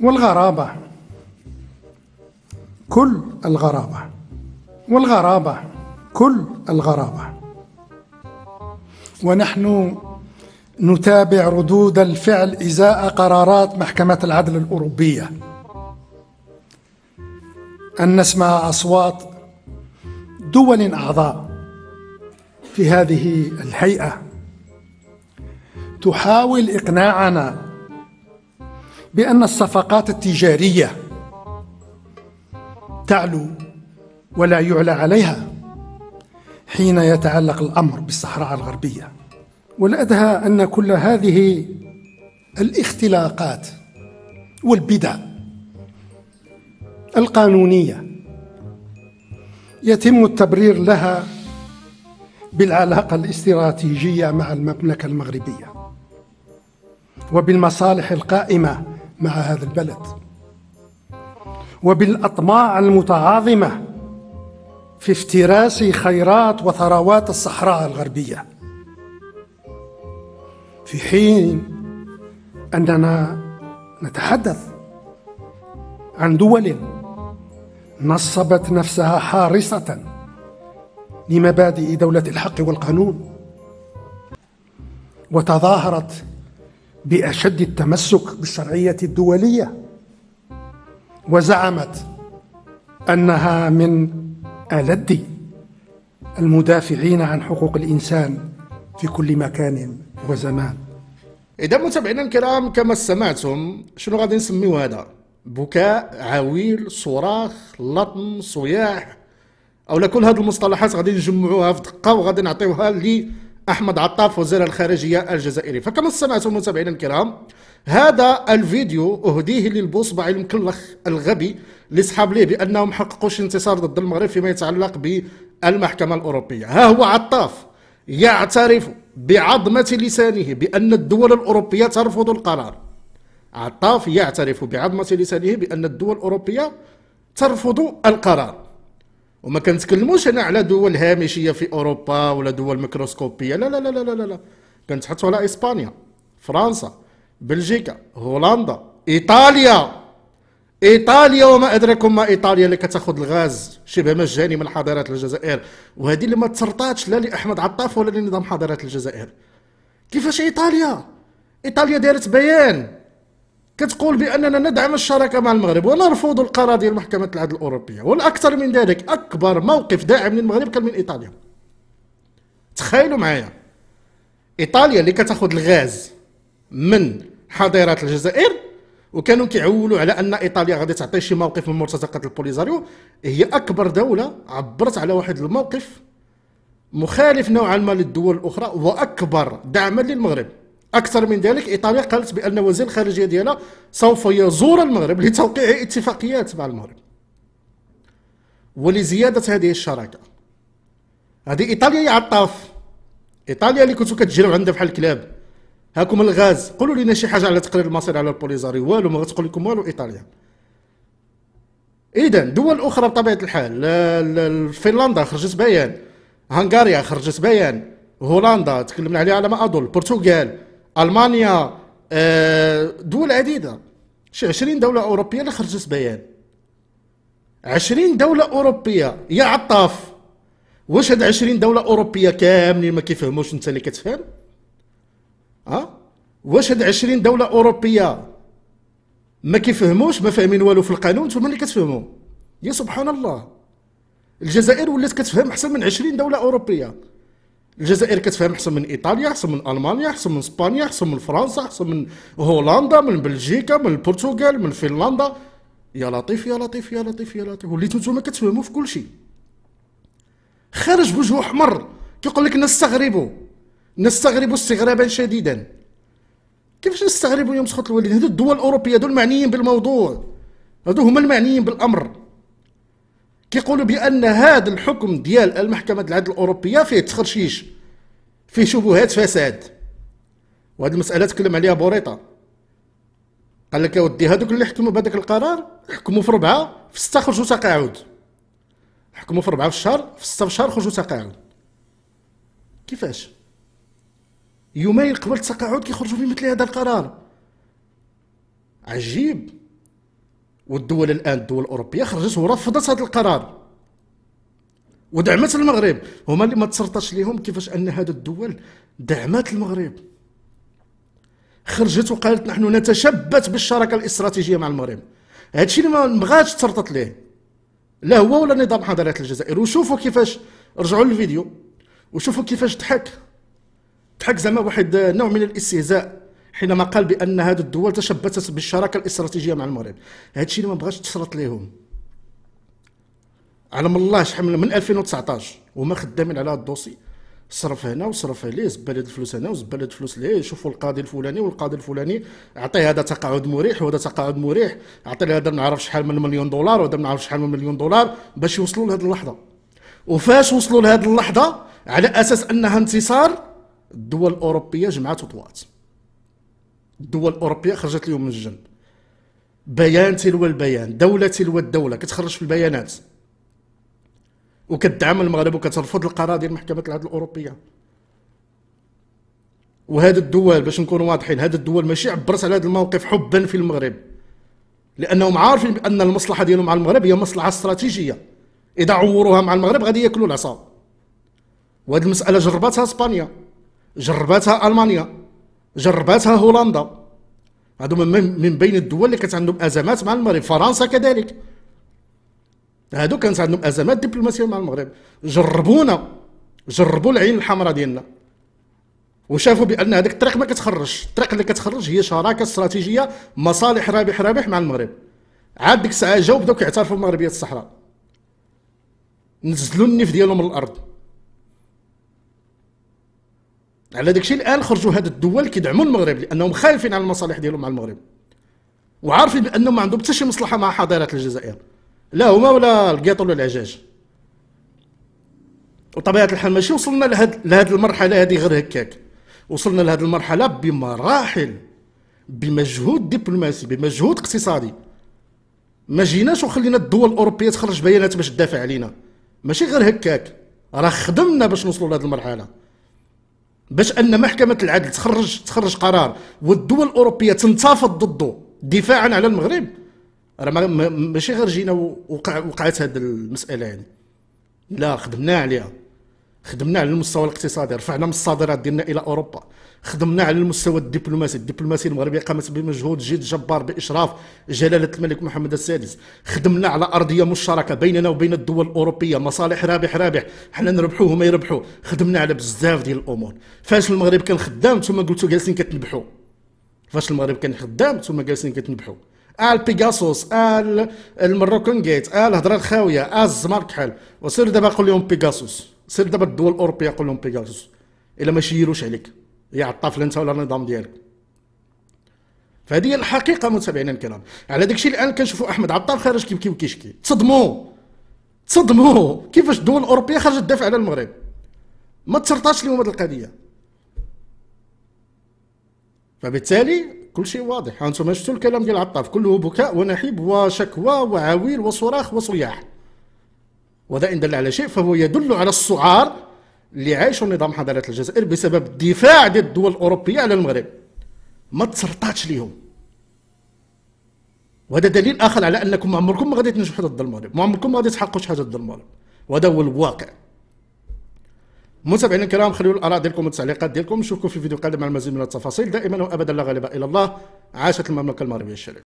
والغرابة كل الغرابة والغرابة كل الغرابة ونحن نتابع ردود الفعل إزاء قرارات محكمة العدل الأوروبية أن نسمع أصوات دول أعضاء في هذه الهيئة تحاول إقناعنا بأن الصفقات التجارية تعلو ولا يعلى عليها حين يتعلق الأمر بالصحراء الغربية والأدهى أن كل هذه الاختلاقات والبدع القانونية يتم التبرير لها بالعلاقة الاستراتيجية مع المملكة المغربية وبالمصالح القائمة مع هذا البلد وبالاطماع المتعاظمه في افتراس خيرات وثروات الصحراء الغربيه في حين اننا نتحدث عن دول نصبت نفسها حارسه لمبادئ دوله الحق والقانون وتظاهرت باشد التمسك بالشرعيه الدوليه وزعمت انها من الد المدافعين عن حقوق الانسان في كل مكان وزمان اذا متابعينا الكرام كما سمعتم شنو غادي نسميو هذا بكاء عويل صراخ لطم صياح او كل هذه المصطلحات غادي نجمعوها في دقه وغادي نعطيوها لي أحمد عطاف وزير الخارجية الجزائري فكما سمعتم متابعينا الكرام هذا الفيديو أهديه للبوصبع المكلخ الغبي اللي ليه بأنهم حققوش انتصار ضد المغرب فيما يتعلق بالمحكمة الأوروبية ها هو عطاف يعترف بعظمة لسانه بأن الدول الأوروبية ترفض القرار عطاف يعترف بعظمة لسانه بأن الدول الأوروبية ترفض القرار وما كنتكلموش انا على دول هامشيه في اوروبا ولا دول ميكروسكوبيه لا لا لا لا لا لا كنتحطوا على اسبانيا فرنسا بلجيكا هولندا ايطاليا ايطاليا وما ادراكم ما ايطاليا اللي كتاخذ الغاز شبه مجاني من حضارات الجزائر وهذه اللي ما تسرطاتش لا لاحمد عطاف ولا لنظام حضارات الجزائر كيفاش ايطاليا ايطاليا دارت بيان كتقول باننا ندعم الشراكه مع المغرب ونرفض القرار ديال محكمه العدل الاوروبيه والاكثر من ذلك اكبر موقف داعم للمغرب كان من ايطاليا تخيلوا معايا ايطاليا اللي كتاخذ الغاز من حاضرات الجزائر وكانوا كيعولوا على ان ايطاليا غادي تعطي شي موقف من مرتزقه البوليزاريو هي اكبر دوله عبرت على واحد الموقف مخالف نوعا ما للدول الاخرى واكبر دعما للمغرب اكثر من ذلك ايطاليا قالت بان وزير الخارجيه ديالها سوف يزور المغرب لتوقيع اتفاقيات مع المغرب ولزياده هذه الشراكه هذه ايطاليا يا عطاف ايطاليا اللي كنتو كتجريو عندها بحال الكلاب هاكم الغاز قولوا لنا شي حاجه على تقرير المصير على البوليزاري والو ما غتقول لكم والو ايطاليا اذا دول اخرى بطبيعه الحال فنلندا خرجت بيان هنغاريا خرجت بيان هولندا تكلمنا عليها على ما اظن البرتغال المانيا آه، دول عديده شي 20 دوله اوروبيه اللي خرجت بيان 20 دوله اوروبيه يا عطاف واش هاد 20 دوله اوروبيه كاملين ما كيفهموش انت اللي كتفهم ها واش هاد 20 دوله اوروبيه ما كيفهموش ما فاهمين والو في القانون نتوما اللي كتفهموا يا سبحان الله الجزائر ولات كتفهم احسن من 20 دوله اوروبيه الجزائر كتفهم احسن من ايطاليا احسن من المانيا احسن من اسبانيا احسن من فرنسا احسن من هولندا من بلجيكا من البرتغال من فنلندا يا لطيف يا لطيف يا لطيف يا لطيف وليتو نتوما كتفهموا في كل شيء خارج بوجه احمر كيقول لك نستغربوا نستغربوا استغرابا شديدا كيفاش نستغربوا يوم سخط الوالدين هذو الدول الاوروبيه هذو المعنيين بالموضوع هذو هما المعنيين بالامر كيقولوا بان هذا الحكم ديال المحكمه العدل الاوروبيه فيه تخرشيش فيه شبهات فساد وهذه المساله تكلم عليها بوريطه قال لك يا ودي هذوك اللي حكموا بهذاك القرار حكموا في ربعه في سته خرجوا تقاعد حكموا في ربعه في الشهر في سته في الشهر خرجوا تقاعد كيفاش يومين قبل التقاعد كيخرجوا في مثل هذا القرار عجيب والدول الان الدول الاوروبيه خرجت ورفضت هذا القرار ودعمت المغرب هما اللي ما تسرطاش ليهم كيفاش ان هذه الدول دعمت المغرب خرجت وقالت نحن نتشبث بالشراكه الاستراتيجيه مع المغرب هادشي اللي ما بغاتش تسرطت ليه لا هو ولا نظام حضاره الجزائر وشوفوا كيفاش رجعوا للفيديو وشوفوا كيفاش ضحك ضحك زعما واحد نوع من الاستهزاء حينما قال بان هذه الدول تشبثت بالشراكه الاستراتيجيه مع المغرب هذا الشيء ما بغاش تسرط ليهم على من الله شحال من 2019 وما خدامين على هذا الدوسي صرف هنا وصرف عليه زبال هاد الفلوس هنا وزبال هاد الفلوس ليه شوفوا القاضي الفلاني والقاضي الفلاني عطيه هذا تقاعد مريح وهذا تقاعد مريح عطي هذا ما نعرف شحال من مليون دولار وهذا ما نعرف شحال من مليون دولار باش يوصلوا لهذه اللحظه وفاش وصلوا لهذه اللحظه على اساس انها انتصار الدول الاوروبيه جمعت وطوات الدول الاوروبيه خرجت اليوم من الجن بيان تلو البيان دوله تلو الدوله كتخرج في البيانات وكتدعم المغرب وكترفض القرار ديال محكمه العدل الاوروبيه وهاد الدول باش نكونوا واضحين هاد الدول ماشي عبرت على هذا الموقف حبا في المغرب لانهم عارفين بان المصلحه ديالهم مع المغرب هي مصلحه استراتيجيه اذا عوروها مع المغرب غادي ياكلوا العصا وهاد المساله جرباتها اسبانيا جرباتها المانيا جربتها هولندا هادو من بين الدول اللي كانت عندهم ازمات مع المغرب فرنسا كذلك هادو كانت عندهم ازمات دبلوماسيه مع المغرب جربونا جربوا العين الحمراء ديالنا وشافوا بان هذيك الطريق ما كتخرجش الطريق اللي كتخرج هي شراكه استراتيجيه مصالح رابح رابح مع المغرب عاد ديك الساعه جاو بداو كيعترفوا بمغربيه الصحراء نزلوا النيف ديالهم من الارض على داكشي الان خرجوا هاد الدول كيدعموا المغرب لانهم خايفين على المصالح ديالهم مع المغرب وعارفين بانهم ما عندهم حتى شي مصلحه مع حضاره الجزائر لا هما ولا القيط ولا العجاج وطبيعه الحال ماشي وصلنا لهاد لهاد المرحله هذه غير هكاك وصلنا لهاد المرحله بمراحل بمجهود دبلوماسي بمجهود اقتصادي ما جيناش وخلينا الدول الاوروبيه تخرج بيانات باش تدافع علينا ماشي غير هكاك راه خدمنا باش نوصلوا لهاد المرحله باش ان محكمه العدل تخرج تخرج قرار والدول الاوروبيه تنتفض ضده دفاعا على المغرب راه ماشي غير جينا وقع وقعت هذه المساله يعني لا خدمنا عليها خدمنا على المستوى الاقتصادي رفعنا من الصادرات ديالنا الى اوروبا خدمنا على المستوى الدبلوماسي الدبلوماسية المغربية قامت بمجهود جد جبار بإشراف جلالة الملك محمد السادس خدمنا على أرضية مشتركة بيننا وبين الدول الأوروبية مصالح رابح رابح حنا نربحوه وما يربحوا خدمنا على بزاف ديال الأمور فاش المغرب كان خدام ثم قلتوا جالسين كتنبحوا فاش المغرب كان خدام ثم جالسين كتنبحوا ال بيغاسوس آه المروكن جيت آه الهضره الخاويه آه الزمر كحال وسير دابا قول لهم بيغاسوس سير دابا الدول الاوروبيه قول لهم بيغاسوس الا ما شيروش عليك يا الطفل انت ولا النظام ديالك فهذه هي الحقيقه متابعينا الكرام على داكشي الان كنشوفوا احمد عطار خارج كيبكي وكيشكي تصدموا تصدموا كيفاش الدول الاوروبيه خرجت تدافع على المغرب ما تسرطاش لهم هذه القضيه فبالتالي كل شيء واضح انتم شفتوا الكلام ديال عطاف كله بكاء ونحيب وشكوى وعويل وصراخ وصياح وذا ان دل على شيء فهو يدل على السعار اللي عاشوا نظام حضاره الجزائر بسبب الدفاع ديال الدول الاوروبيه على المغرب ما تسرطاتش ليهم وهذا دليل اخر على انكم ما عمركم ما غادي تنجحوا ضد المغرب ما عمركم ما غادي تحققوا شي حاجه ضد المغرب وهذا هو الواقع متابعينا الكرام خليوا الاراء ديالكم والتعليقات ديالكم نشوفكم في فيديو قادم مع المزيد من التفاصيل دائما وابدا لا غالب الا الله عاشت المملكه المغربيه الشريفه